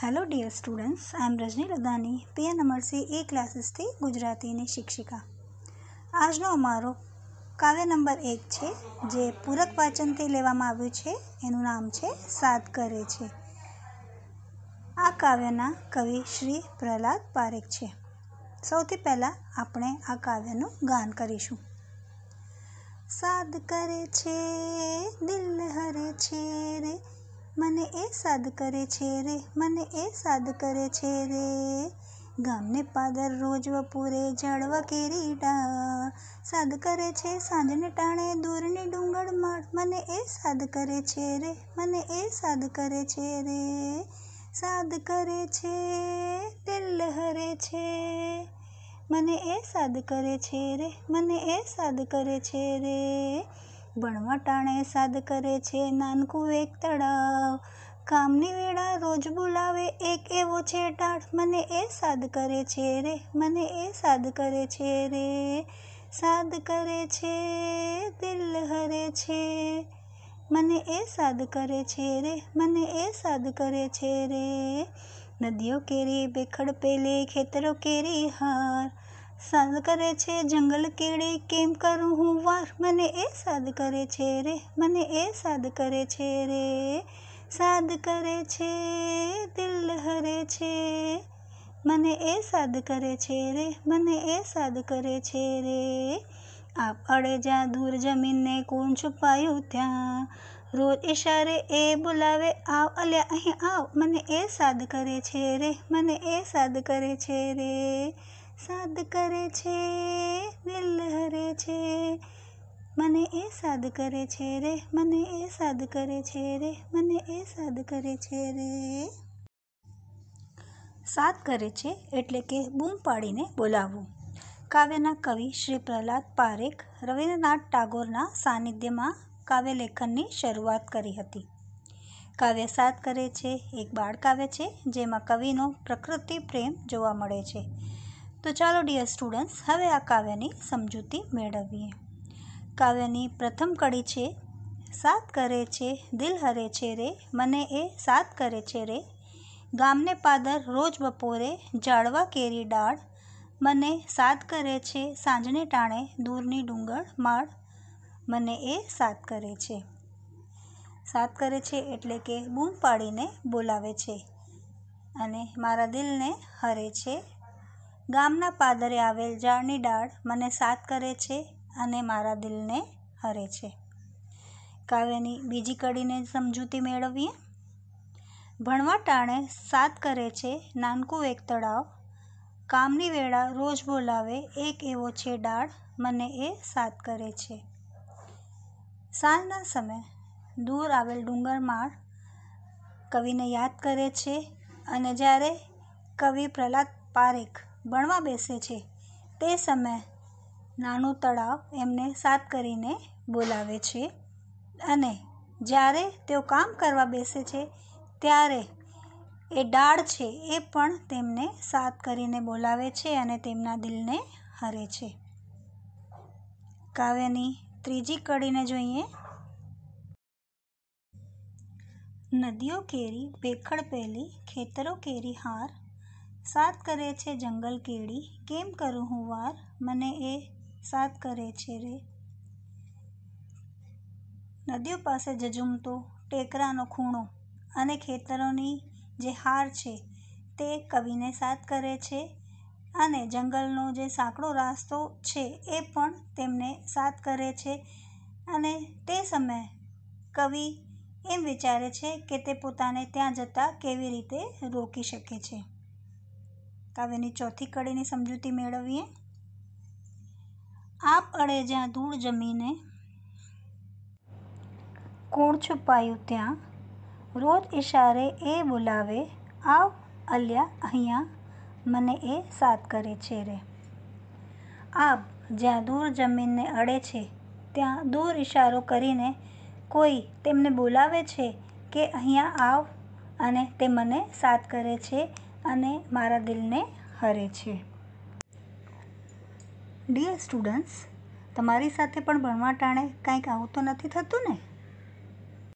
hello dear students I am Rajni Ladani પિયા નંબરસી એ ક્લાસીસથી ગુજરાતીની શિક્ષિકા આજનો અમારો કાવ્ય નંબર એક છે જે પૂરક વાચનથી લેવામાં આવ્યું છે એનું નામ છે સાત કરે છે આ કાવ્યના કવિ શ્રી પ્રહલાદ પારેખ છે સૌથી પહેલાં આપણે આ કાવ્યનું ગાન કરીશું સાદ કરે છે દિલ હરે છે રે મને એ સાદ કરે છે રે મને એ સાદ કરે છે રે ગામને પાદર રોજ વપૂરે ઝાડવા કેરી ડા સાદ કરે છે સાંજને ટાણે દૂરની ડુંગળ માળ મને એ સાદ કરે છે રે મને એ સાદ કરે છે રે સાદ કરે છે દિલ હરે છે મને એ સાદ કરે છે રે મને એ સાદ કરે છે રે ભણવટાણે ટાણે સાદ કરે છે નાનકું એક તળાવ કામની વેળા રોજ બોલાવે એક એવો છે ટાળ મને એ સાદ કરે છે રે મને એ સાદ કરે છે રે સાદ કરે છે દિલ હરે છે મને એ સાદ કરે છે રે મને એ સાદ કરે છે રે નદીઓ કેરી બેખડ પેલી ખેતરો કેરી હાર સાદ કરે છે જંગલ કીડી કેમ કરું હું વાર મને એ સાદ કરે છે રે મને એ સાદ કરે છે રે સાદ કરે છે દિલ હરે છે મને એ સાદ કરે છે રે મને એ સાદ કરે છે રે આપ અડે જા દૂર જમીનને કોણ છુપાયું ત્યાં રોજ ઇશારે એ બોલાવે આવ અલ્યા અહીં આવ મને એ સાદ કરે છે રે મને એ સાદ કરે છે રે સાદ કરે છે દિલ હરે છે મને એ સાદ કરે છે રે મને એ સાદ કરે છે રે મને એ સાદ કરે છે રે સાદ કરે છે એટલે કે બૂમ પાડીને બોલાવવું કાવ્યના કવિ શ્રી પ્રહલાદ પારેખ રવિન્દ્રનાથ ટાગોરના સાનિધ્યમાં કાવ્યલેખનની શરૂઆત કરી હતી કાવ્ય સાત કરે છે એક બાળકાવ્ય છે જેમાં કવિનો પ્રકૃતિ પ્રેમ જોવા મળે છે તો ચાલો ડિયર સ્ટુડન્ટ્સ હવે આ કાવ્યની સમજૂતી મેળવીએ કાવ્યની પ્રથમ કડી છે સાત કરે છે દિલ હરે છે રે મને એ સાત કરે છે રે ગામને પાદર રોજ બપોરે જાળવા કેરી ડાળ મને સાત કરે છે સાંજને ટાણે દૂરની ડુંગર માળ મને એ સાત કરે છે સાત કરે છે એટલે કે બૂમ પાડીને બોલાવે છે અને મારા દિલને હરે છે ગામના પાદરે આવેલ ઝાડની ડાળ મને સાત કરે છે અને મારા દિલને હરે છે કાવ્યની બીજી કડીને સમજૂતી મેળવીએ ભણવા ટાણે સાત કરે છે નાનકું એક તળાવ કામની વેળા રોજ બોલાવે એક એવો છે ડાળ મને એ સાત કરે છે સાંજના સમય દૂર આવેલ ડુંગરમાળ કવિને યાદ કરે છે અને જ્યારે કવિ પ્રહલાદ પારેખ ભણવા બેસે છે તે સમયે નાનું તળાવ એમને સાત કરીને બોલાવે છે અને જ્યારે તેઓ કામ કરવા બેસે છે ત્યારે એ ડાળ છે એ પણ તેમને સાત કરીને બોલાવે છે અને તેમના દિલને હરે છે કાવ્યની ત્રીજી કડીને જોઈએ નદીઓ કેરી ભેખડ પહેલી ખેતરો કેરી હાર સાત કરે છે જંગલ કેળી કેમ કરું હું વાર મને એ સાત કરે છે રે નદીઓ પાસે જજુમતો ટેકરાનો ખૂણો અને ખેતરોની જે હાર છે તે કવિને સાત કરે છે અને જંગલનો જે સાંકડો રાસ્તો છે એ પણ તેમને સાત કરે છે અને તે સમયે કવિ એમ વિચારે છે કે તે પોતાને ત્યાં જતાં કેવી રીતે રોકી શકે છે કાવ્યની ચોથી કડીની સમજૂતી મેળવીએ આપ અડે જ્યાં ધૂળ જમીને કોણ છુપાયું ત્યાં રોજ ઇશારે એ બોલાવે આવ અલ્યા અહીંયા મને એ સાથ કરે છે રે આપ જ્યાં દૂર જમીનને અડે છે ત્યાં દૂર ઇશારો કરીને કોઈ તેમને બોલાવે છે કે અહીંયા આવ અને તે મને સાથ કરે છે અને મારા દિલને હરે છે ડિયર સ્ટુડન્ટ્સ તમારી સાથે પણ ભણવા ટાણે કંઈક આવું તો નથી થતું ને